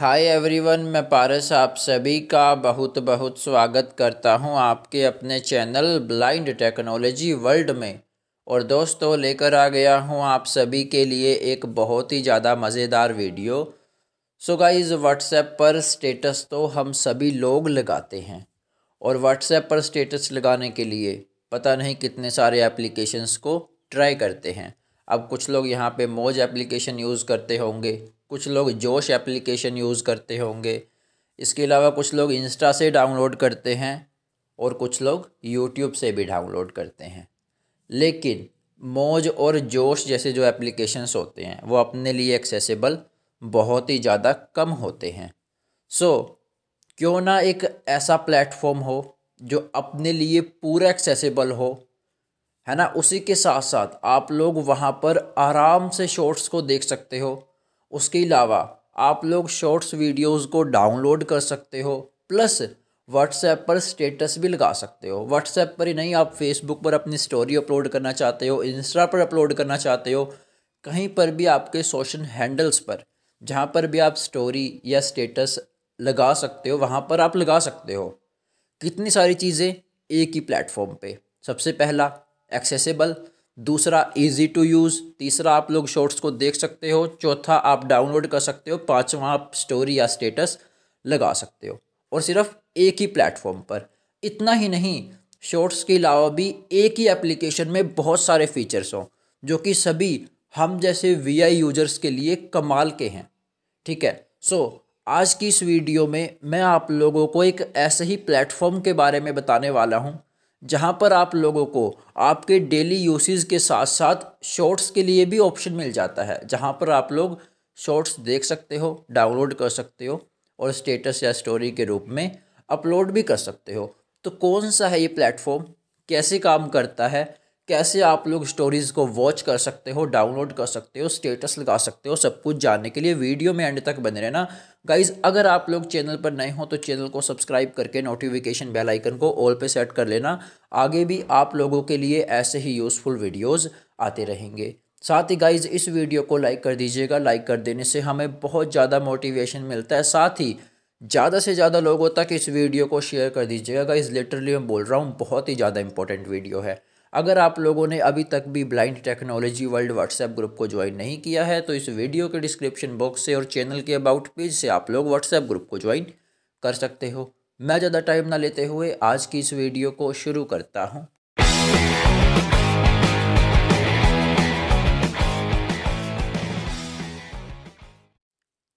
Hi everyone मैं पारस आप सभी का बहुत बहुत स्वागत करता हूं आपके अपने चैनल ब्लाइंड टेक्नोलॉजी वर्ल्ड में और दोस्तों लेकर आ गया हूं आप सभी के लिए एक बहुत ही ज़्यादा मज़ेदार वीडियो सो गाइस व्हाट्सएप पर स्टेटस तो हम सभी लोग लगाते हैं और व्हाट्सएप पर स्टेटस लगाने के लिए पता नहीं कितने सारे एप्लीकेशंस को ट्राई करते हैं अब कुछ लोग यहाँ पे मोज एप्लीकेशन यूज़ करते होंगे कुछ लोग जोश एप्लीकेशन यूज़ करते होंगे इसके अलावा कुछ लोग इंस्टा से डाउनलोड करते हैं और कुछ लोग यूट्यूब से भी डाउनलोड करते हैं लेकिन मौज और जोश जैसे जो एप्लीकेशंस होते हैं वो अपने लिए एक्सेसिबल बहुत ही ज़्यादा कम होते हैं सो so, क्यों ना एक ऐसा प्लेटफॉर्म हो जो अपने लिए पूरा एक्सेसिबल हो है ना उसी के साथ साथ आप लोग वहाँ पर आराम से शॉर्ट्स को देख सकते हो उसके अलावा आप लोग शॉर्ट्स वीडियोस को डाउनलोड कर सकते हो प्लस व्हाट्सएप पर स्टेटस भी लगा सकते हो व्हाट्सएप पर ही नहीं आप फेसबुक पर अपनी स्टोरी अपलोड करना चाहते हो इंस्टा पर अपलोड करना चाहते हो कहीं पर भी आपके सोशल हैंडल्स पर जहाँ पर भी आप स्टोरी या स्टेटस लगा सकते हो वहाँ पर आप लगा सकते हो कितनी सारी चीज़ें एक ही प्लेटफॉर्म पे सबसे पहला एक्सेसिबल दूसरा इजी टू यूज़ तीसरा आप लोग शॉर्ट्स को देख सकते हो चौथा आप डाउनलोड कर सकते हो पाँचवा आप स्टोरी या स्टेटस लगा सकते हो और सिर्फ एक ही प्लेटफॉर्म पर इतना ही नहीं शॉर्ट्स के अलावा भी एक ही एप्लीकेशन में बहुत सारे फीचर्स हों जो कि सभी हम जैसे वीआई यूजर्स के लिए कमाल के हैं ठीक है सो so, आज की इस वीडियो में मैं आप लोगों को एक ऐसे ही प्लेटफॉर्म के बारे में बताने वाला हूँ जहाँ पर आप लोगों को आपके डेली यूसेज के साथ साथ शॉर्ट्स के लिए भी ऑप्शन मिल जाता है जहाँ पर आप लोग शॉर्ट्स देख सकते हो डाउनलोड कर सकते हो और स्टेटस या स्टोरी के रूप में अपलोड भी कर सकते हो तो कौन सा है ये प्लेटफॉर्म कैसे काम करता है कैसे आप लोग स्टोरीज़ को वॉच कर सकते हो डाउनलोड कर सकते हो स्टेटस लगा सकते हो सब कुछ जानने के लिए वीडियो में एंड तक बने रहना गाइज़ अगर आप लोग चैनल पर नए हो तो चैनल को सब्सक्राइब करके नोटिफिकेशन बेल आइकन को ऑल पे सेट कर लेना आगे भी आप लोगों के लिए ऐसे ही यूज़फुल वीडियोज़ आते रहेंगे साथ ही गाइज़ इस वीडियो को लाइक कर दीजिएगा लाइक कर देने से हमें बहुत ज़्यादा मोटिवेशन मिलता है साथ ही ज़्यादा से ज़्यादा लोगों तक इस वीडियो को शेयर कर दीजिएगा गाइज़ लिटरली मैं बोल रहा हूँ बहुत ही ज़्यादा इंपॉर्टेंट वीडियो है अगर आप लोगों ने अभी तक भी blind technology world WhatsApp group को ज्वाइन नहीं किया है तो इस वीडियो के डिस्क्रिप्शन बॉक्स से और चैनल के अबाउट पेज से आप लोग व्हाट्सएप ग्रुप को ज्वाइन कर सकते हो मैं ज़्यादा टाइम ना लेते हुए आज की इस वीडियो को शुरू करता हूँ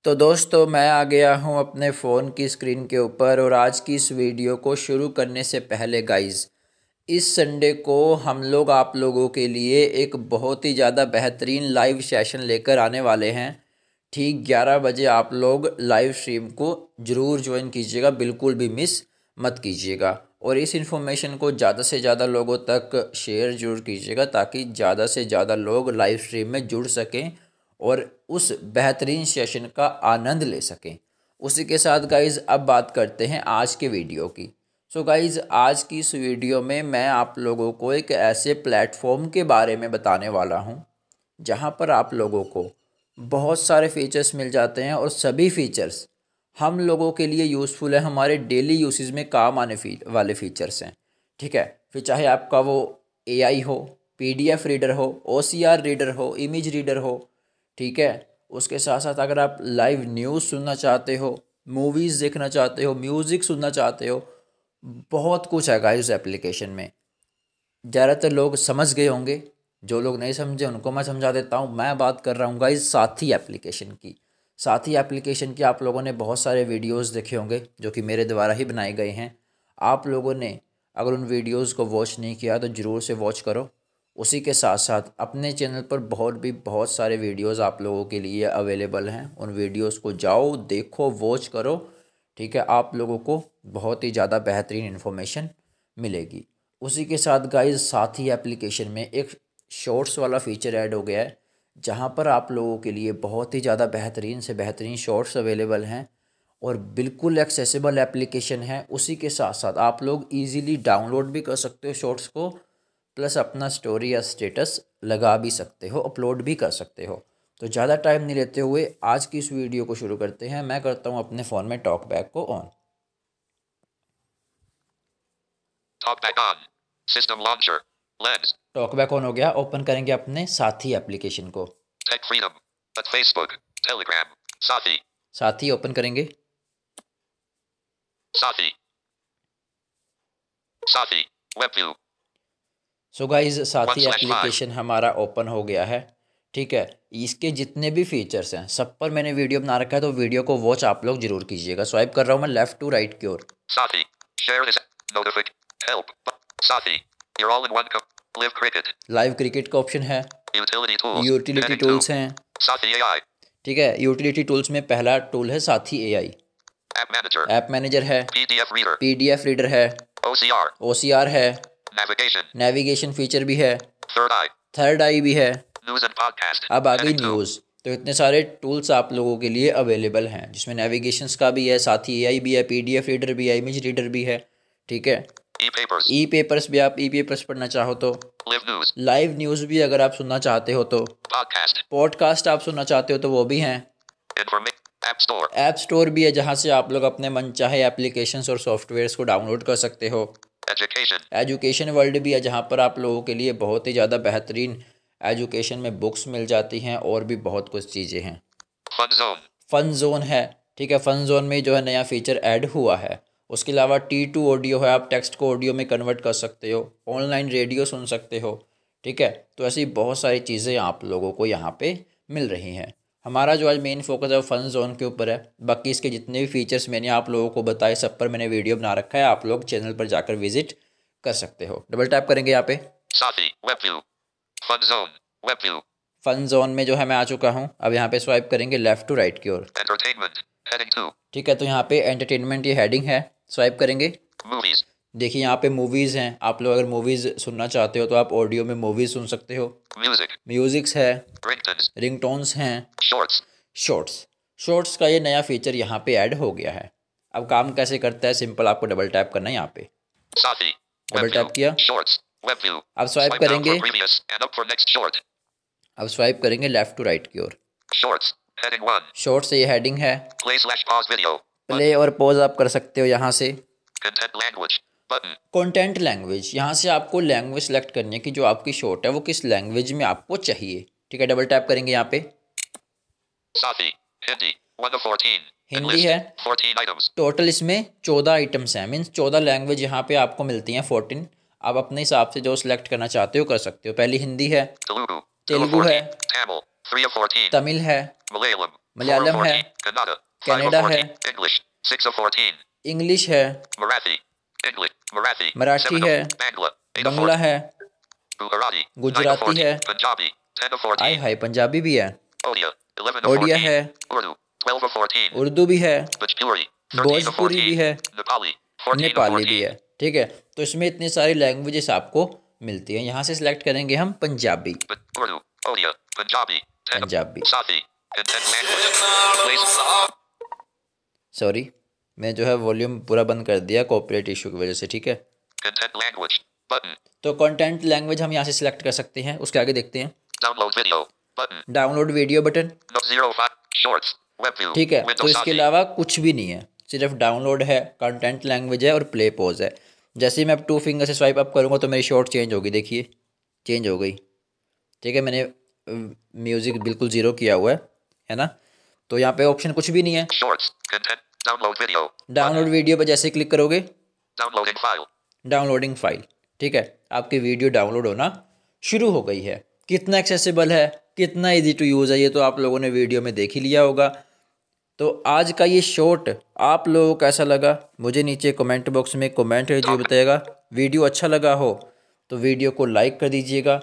तो दोस्तों मैं आ गया हूँ अपने फ़ोन की स्क्रीन के ऊपर और आज की इस वीडियो को शुरू करने से पहले गाइज़ इस संडे को हम लोग आप लोगों के लिए एक बहुत ही ज़्यादा बेहतरीन लाइव सेशन लेकर आने वाले हैं ठीक 11 बजे आप लोग लाइव स्ट्रीम को ज़रूर ज्वाइन कीजिएगा बिल्कुल भी मिस मत कीजिएगा और इस इन्फॉर्मेशन को ज़्यादा से ज़्यादा लोगों तक शेयर जरूर कीजिएगा ताकि ज़्यादा से ज़्यादा लोग लाइव स्ट्रीम में जुड़ सकें और उस बेहतरीन सेशन का आनंद ले सकें उसी के साथ गाइज अब बात करते हैं आज के वीडियो की सो so गाइज़ आज की इस वीडियो में मैं आप लोगों को एक ऐसे प्लेटफॉर्म के बारे में बताने वाला हूँ जहाँ पर आप लोगों को बहुत सारे फीचर्स मिल जाते हैं और सभी फीचर्स हम लोगों के लिए यूज़फुल है हमारे डेली यूसेज में काम आने फी वाले फ़ीचर्स हैं ठीक है फिर चाहे आपका वो ए हो एफ रीडर हो आर रीडर हो इमेज रीडर हो ठीक है उसके साथ साथ अगर आप लाइव न्यूज़ सुनना चाहते हो मूवीज़ देखना चाहते हो म्यूज़िक सुनना चाहते हो बहुत कुछ है गाइस उस एप्लीकेशन में ज़्यादातर लोग समझ गए होंगे जो लोग नहीं समझे उनको मैं समझा देता हूँ मैं बात कर रहा हूँ गाइस साथी एप्लीकेशन की साथी एप्लीकेशन की आप लोगों ने बहुत सारे वीडियोस देखे होंगे जो कि मेरे द्वारा ही बनाए गए हैं आप लोगों ने अगर उन वीडियोस को वॉच नहीं किया तो ज़रूर से वॉच करो उसी के साथ साथ अपने चैनल पर बहुत भी बहुत सारे वीडियोस आप लोगों के लिए अवेलेबल हैं उन वीडियोस को जाओ देखो वॉच करो ठीक है आप लोगों को बहुत ही ज़्यादा बेहतरीन इन्फॉर्मेशन मिलेगी उसी के साथ गाइज साथ ही एप्लीकेशन में एक शॉर्ट्स वाला फ़ीचर ऐड हो गया है जहाँ पर आप लोगों के लिए बहुत ही ज़्यादा बेहतरीन से बेहतरीन शॉर्ट्स अवेलेबल हैं और बिल्कुल एक्सेसिबल एप्लीकेशन है उसी के साथ साथ आप लोग इजीली डाउनलोड भी कर सकते हो शॉर्ट्स को प्लस अपना स्टोरी या स्टेटस लगा भी सकते हो अपलोड भी कर सकते हो तो ज़्यादा टाइम नहीं लेते हुए आज की इस वीडियो को शुरू करते हैं मैं करता हूँ अपने फ़ोन में टॉक बैक को on back on system launcher lens back on हो गया ओपन करेंगे अपने साथी एप्लीकेशन को tech freedom but Facebook Telegram Saathi Saathi open करेंगे Saathi Saathi web view so guys Saathi application हमारा ओपन हो गया है ठीक है इसके जितने भी फीचर्स हैं सब पर मैंने वीडियो बना रखा है तो वीडियो को वॉच आप लोग जरूर कीजिएगा स्वाइप कर रहा हूँ मैं लेफ्ट टू राइट की ओर Saathi share this notification Help. Safi. You're all in one. cup live cricket. Live cricket का ऑप्शन है यूटिलिटी टूल्स हैं ठीक है यूटिलिटी टूल्स में पहला टूल है साथी एआई ऐप मैनेजर है पीडीएफ रीडर है ओसीआर है नेविगेशन फीचर भी है थर्ड आई भी है अब आ गई न्यूज़ तो इतने सारे टूल्स आप लोगों के लिए अवेलेबल हैं जिसमें नेविगेशंस का भी है साथ ही ए भी है पीडीएफ रीडर भी है इमेज रीडर भी है ठीक है ई e पेपर्स e भी आप ई e पेपर्स पढ़ना चाहो तो लाइव न्यूज भी अगर आप सुनना चाहते हो तो पॉडकास्ट आप सुनना चाहते हो तो वो भी हैं ऐप स्टोर भी है जहाँ से आप लोग अपने मन चाहे एप्लीकेशन और सॉफ्टवेयर को डाउनलोड कर सकते हो एजुकेशन वर्ल्ड भी है जहाँ पर आप लोगों के लिए बहुत ही ज़्यादा बेहतरीन एजुकेशन में बुक्स मिल जाती हैं और भी बहुत कुछ चीज़ें हैं फन जोन है ठीक है फन जोन में जो है नया फीचर ऐड हुआ है उसके अलावा टी टू ऑडियो है आप टेक्स्ट को ऑडियो में कन्वर्ट कर सकते हो ऑनलाइन रेडियो सुन सकते हो ठीक है तो ऐसी बहुत सारी चीज़ें आप लोगों को यहाँ पे मिल रही हैं हमारा जो आज मेन फोकस है फन जोन के ऊपर है बाकी इसके जितने भी फीचर्स मैंने आप लोगों को बताए सब पर मैंने वीडियो बना रखा है आप लोग चैनल पर जाकर विजिट कर सकते हो डबल टैप करेंगे यहाँ पे फन जोन में जो है मैं आ चुका हूँ अब यहाँ पे स्वाइप करेंगे लेफ्ट टू राइट की ओर ठीक है तो यहाँ पे एंटरटेनमेंट ये हेडिंग है स्वाइप करेंगे देखिए यहाँ पे मूवीज़ हैं आप लोग अगर मूवीज़ सुनना चाहते हो तो आप ऑडियो में मूवीज़ सुन सकते हो म्यूज़िक्स है रिंग टोन्स हैं शॉर्ट्स शॉर्ट्स का ये नया फीचर यहाँ पे ऐड हो गया है अब काम कैसे करता है सिंपल आपको डबल टैप करना है यहाँ पे डबल टैप किया अब स्वाइप करेंगे अब स्वाइप करेंगे लेफ्ट टू राइट की ओर शॉर्ट्स से ये हेडिंग है प्ले और पॉज आप कर सकते हो यहाँ से कंटेंट लैंग्वेज यहाँ से आपको लैंग्वेज सेलेक्ट करनी है कि जो आपकी शॉर्ट है वो किस लैंग्वेज में आपको चाहिए ठीक है डबल टैप करेंगे यहाँ पे हिंदी है टोटल इसमें चौदह आइटम्स हैं मीन्स चौदह लैंग्वेज यहाँ पे आपको मिलती हैं फोर्टीन आप अपने हिसाब से जो सिलेक्ट करना चाहते हो कर सकते हो पहली हिंदी है तेलुगु है तमिल है मलयालम है कनाडा है इंग्लिश इंग्लिश है मराठी है बंगला है गुजराती है आई हाय पंजाबी भी है ओडिया है उर्दू भी है भोजपुरी भी है नेपाली भी है ठीक है तो इसमें इतनी सारी लैंग्वेजेस आपको मिलती है यहाँ से सिलेक्ट करेंगे हम पंजाबी पंजाबी पंजाबी सॉरी मैं जो है वॉल्यूम पूरा बंद कर दिया कॉपरेट इशू की वजह से ठीक है तो कंटेंट लैंग्वेज हम यहाँ से सिलेक्ट कर सकते हैं उसके आगे देखते हैं डाउनलोड वीडियो बटन ठीक है तो इसके अलावा कुछ भी नहीं है सिर्फ डाउनलोड है कंटेंट लैंग्वेज है और प्ले पोज है जैसे ही मैं अब टू फिंगर से स्वाइप अप करूँगा तो मेरी शॉर्ट चेंज होगी देखिए चेंज हो गई ठीक है मैंने म्यूज़िक बिल्कुल ज़ीरो किया हुआ है है ना तो यहाँ पे ऑप्शन कुछ भी नहीं है डाउनलोड वीडियो डाउनलोड वीडियो पर जैसे क्लिक करोगे डाउनलोडिंग फाइल डाउनलोडिंग फाइल ठीक है आपकी वीडियो डाउनलोड होना शुरू हो गई है कितना एक्सेसिबल है कितना इजी टू यूज़ है ये तो आप लोगों ने वीडियो में देख ही लिया होगा तो आज का ये शॉर्ट आप लोगों को कैसा लगा मुझे नीचे कमेंट बॉक्स में कमेंट जो बताएगा वीडियो अच्छा लगा हो तो वीडियो को लाइक कर दीजिएगा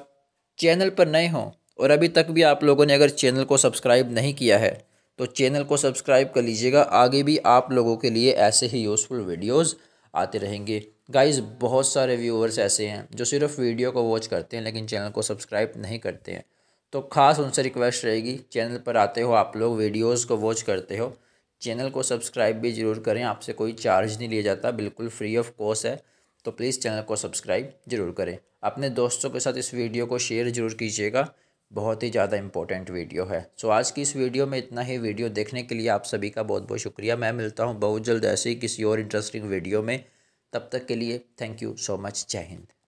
चैनल पर नए हों और अभी तक भी आप लोगों ने अगर चैनल को सब्सक्राइब नहीं किया है तो चैनल को सब्सक्राइब कर लीजिएगा आगे भी आप लोगों के लिए ऐसे ही यूज़फुल वीडियोज़ आते रहेंगे गाइज़ बहुत सारे व्यूअर्स ऐसे हैं जो सिर्फ वीडियो को वॉच करते हैं लेकिन चैनल को सब्सक्राइब नहीं करते हैं तो ख़ास उनसे रिक्वेस्ट रहेगी चैनल पर आते हो आप लोग वीडियोज़ को वॉच करते हो चैनल को सब्सक्राइब भी ज़रूर करें आपसे कोई चार्ज नहीं लिया जाता बिल्कुल फ्री ऑफ कॉस्ट है तो प्लीज़ चैनल को सब्सक्राइब ज़रूर करें अपने दोस्तों के साथ इस वीडियो को शेयर ज़रूर कीजिएगा बहुत ही ज़्यादा इंपॉर्टेंट वीडियो है सो आज की इस वीडियो में इतना ही वीडियो देखने के लिए आप सभी का बहुत बहुत शुक्रिया मैं मिलता हूँ बहुत जल्द ऐसे ही किसी और इंटरेस्टिंग वीडियो में तब तक के लिए थैंक यू सो मच जय हिंद